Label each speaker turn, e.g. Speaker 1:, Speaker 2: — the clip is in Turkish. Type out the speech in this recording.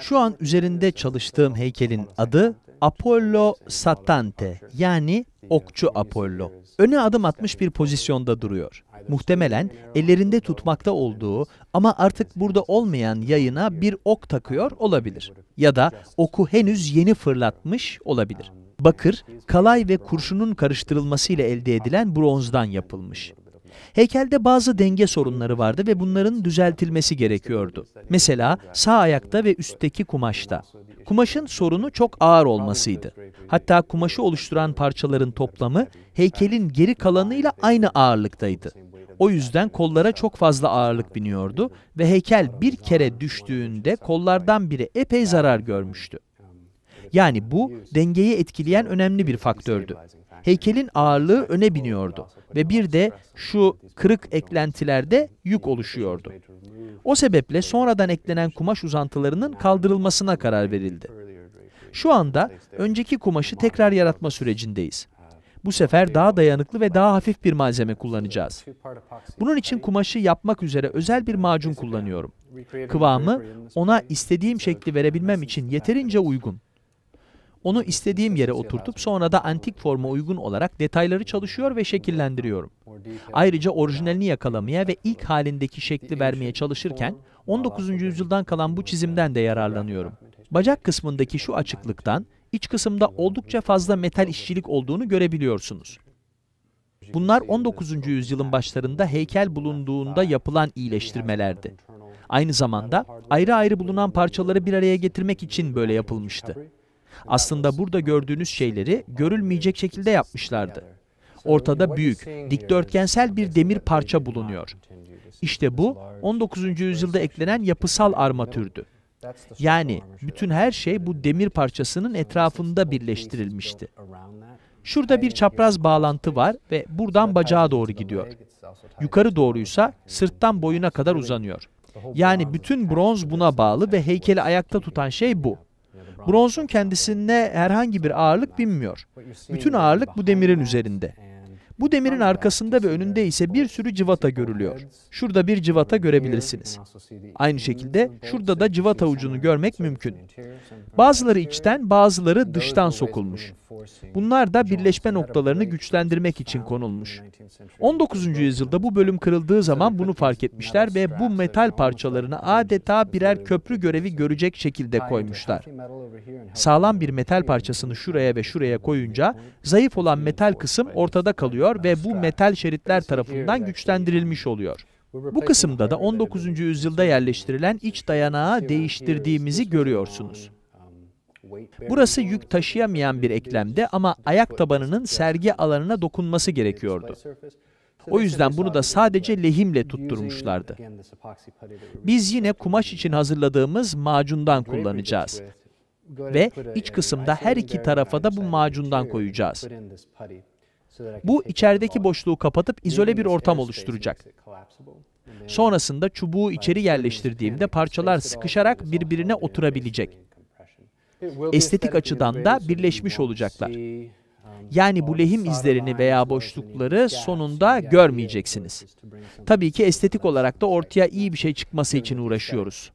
Speaker 1: Şu an üzerinde çalıştığım heykelin adı Apollo Satante yani okçu Apollo. Öne adım atmış bir pozisyonda duruyor. Muhtemelen ellerinde tutmakta olduğu ama artık burada olmayan yayına bir ok takıyor olabilir. Ya da oku henüz yeni fırlatmış olabilir. Bakır, kalay ve kurşunun karıştırılmasıyla elde edilen bronzdan yapılmış. Heykelde bazı denge sorunları vardı ve bunların düzeltilmesi gerekiyordu. Mesela sağ ayakta ve üstteki kumaşta. Kumaşın sorunu çok ağır olmasıydı. Hatta kumaşı oluşturan parçaların toplamı heykelin geri kalanıyla aynı ağırlıktaydı. O yüzden kollara çok fazla ağırlık biniyordu ve heykel bir kere düştüğünde kollardan biri epey zarar görmüştü. Yani bu dengeyi etkileyen önemli bir faktördü. Heykelin ağırlığı öne biniyordu ve bir de şu kırık eklentilerde yük oluşuyordu. O sebeple sonradan eklenen kumaş uzantılarının kaldırılmasına karar verildi. Şu anda önceki kumaşı tekrar yaratma sürecindeyiz. Bu sefer daha dayanıklı ve daha hafif bir malzeme kullanacağız. Bunun için kumaşı yapmak üzere özel bir macun kullanıyorum. Kıvamı ona istediğim şekli verebilmem için yeterince uygun. Onu istediğim yere oturtup sonra da antik forma uygun olarak detayları çalışıyor ve şekillendiriyorum. Ayrıca orijinalini yakalamaya ve ilk halindeki şekli vermeye çalışırken 19. yüzyıldan kalan bu çizimden de yararlanıyorum. Bacak kısmındaki şu açıklıktan iç kısımda oldukça fazla metal işçilik olduğunu görebiliyorsunuz. Bunlar 19. yüzyılın başlarında heykel bulunduğunda yapılan iyileştirmelerdi. Aynı zamanda ayrı ayrı bulunan parçaları bir araya getirmek için böyle yapılmıştı. Aslında burada gördüğünüz şeyleri görülmeyecek şekilde yapmışlardı. Ortada büyük, dikdörtgensel bir demir parça bulunuyor. İşte bu 19. yüzyılda eklenen yapısal armatürdü. Yani bütün her şey bu demir parçasının etrafında birleştirilmişti. Şurada bir çapraz bağlantı var ve buradan bacağa doğru gidiyor. Yukarı doğruysa sırttan boyuna kadar uzanıyor. Yani bütün bronz buna bağlı ve heykeli ayakta tutan şey bu. Bronzun kendisine herhangi bir ağırlık binmiyor. Bütün ağırlık bu demirin üzerinde. Bu demirin arkasında ve önünde ise bir sürü civata görülüyor. Şurada bir civata görebilirsiniz. Aynı şekilde şurada da civata ucunu görmek mümkün. Bazıları içten, bazıları dıştan sokulmuş. Bunlar da birleşme noktalarını güçlendirmek için konulmuş. 19. yüzyılda bu bölüm kırıldığı zaman bunu fark etmişler ve bu metal parçalarını adeta birer köprü görevi görecek şekilde koymuşlar. Sağlam bir metal parçasını şuraya ve şuraya koyunca zayıf olan metal kısım ortada kalıyor oluyor ve bu metal şeritler tarafından güçlendirilmiş oluyor. Bu kısımda da 19. yüzyılda yerleştirilen iç dayanağı değiştirdiğimizi görüyorsunuz. Um, um, Burası yük taşıyamayan bir eklemde ama ayak tabanının sergi alanına dokunması gerekiyordu. O yüzden bunu da sadece lehimle tutturmuşlardı. Biz yine kumaş için hazırladığımız macundan kullanacağız. Ve iç uh, kısımda her iki tarafa da bu macundan koyacağız. Bu içerideki boşluğu kapatıp izole bir ortam oluşturacak. Sonrasında çubuğu içeri yerleştirdiğimde parçalar sıkışarak birbirine oturabilecek. Estetik açıdan da birleşmiş olacaklar. Um, yani bu lehim izlerini veya boşlukları sonunda görmeyeceksiniz. Tabii ki estetik olarak da ortaya iyi bir şey çıkması için uğraşıyoruz.